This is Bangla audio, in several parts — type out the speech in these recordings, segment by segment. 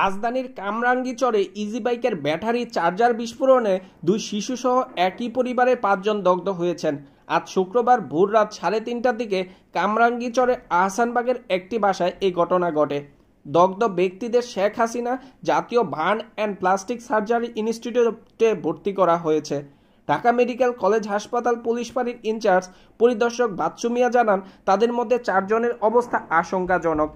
রাজধানীর কামরাঙ্গিচরে ইজি বাইকের ব্যাটারি চার্জার বিস্ফোরণে দুই শিশুসহ একই পরিবারের পাঁচজন দগ্ধ হয়েছেন আজ শুক্রবার ভোর রাত সাড়ে তিনটার দিকে কামরাঙ্গিচরে আহসানবাগের একটি বাসায় এই ঘটনা ঘটে দগ্ধ ব্যক্তিদের শেখ হাসিনা জাতীয় বার্ন অ্যান্ড প্লাস্টিক সার্জারি ইনস্টিটিউটে ভর্তি করা হয়েছে ঢাকা মেডিকেল কলেজ হাসপাতাল পুলিশ ফাঁড়ির ইনচার্জ পরিদর্শক বাচ্চু মিয়া জানান তাদের মধ্যে চারজনের অবস্থা আশঙ্কাজনক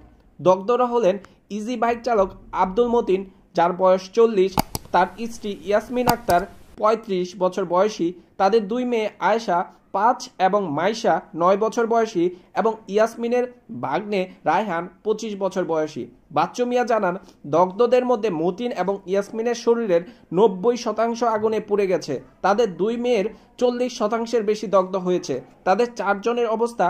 দগ্ধরা হলেন ইজি বাইক চালক আব্দুল মতিন যার বয়স চল্লিশ তার স্ত্রী ইয়াসমিন আক্তার পঁয়ত্রিশ বছর বয়সী তাদের দুই মেয়ে আয়েশা পাঁচ এবং মাইশা নয় বছর বয়সী এবং ইয়াসমিনের বাগ্নে রায়হান পঁচিশ বছর বয়সী বাচ্চু মিয়া জানান দগ্ধদের মধ্যে মতিন এবং ইয়াসমিনের শরীরের নব্বই শতাংশ আগুনে পুড়ে গেছে তাদের দুই মেয়ের চল্লিশ শতাংশের বেশি দগ্ধ হয়েছে তাদের চারজনের অবস্থা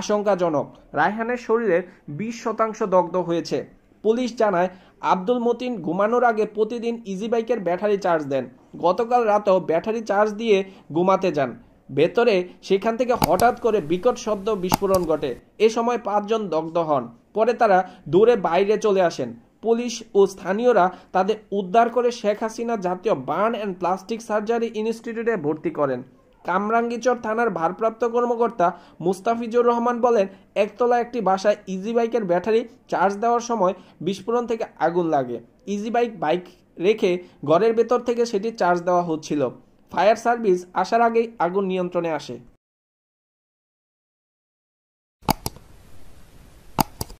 আশঙ্কাজনক রায়হানের শরীরের বিশ শতাংশ দগ্ধ হয়েছে পুলিশ জানায় আব্দুল মতিন ঘুমানোর আগে প্রতিদিন ইজি বাইকের ব্যাটারি চার্জ দেন গতকাল রাতেও ব্যাটারি চার্জ দিয়ে ঘুমাতে যান ভেতরে সেখান থেকে হঠাৎ করে বিকট শব্দ বিস্ফোরণ ঘটে এ সময় পাঁচজন দগ্ধ হন পরে তারা দূরে বাইরে চলে আসেন পুলিশ ও স্থানীয়রা তাদের উদ্ধার করে শেখ হাসিনা জাতীয় বার্ন অ্যান্ড প্লাস্টিক সার্জারি ইনস্টিটিউটে ভর্তি করেন কামরাঙ্গিচর থানার ভারপ্রাপ্ত কর্মকর্তা মুস্তাফিজুর রহমান বলেন একতলা একটি বাসায় ইজি বাইকের ব্যাটারি চার্জ দেওয়ার সময় বিস্ফোরণ থেকে আগুন লাগে ইজি বাইক বাইক রেখে ঘরের ভেতর থেকে সেটি চার্জ দেওয়া হচ্ছিল ফায়ার সার্ভিস আসার আগেই আগুন নিয়ন্ত্রণে আসে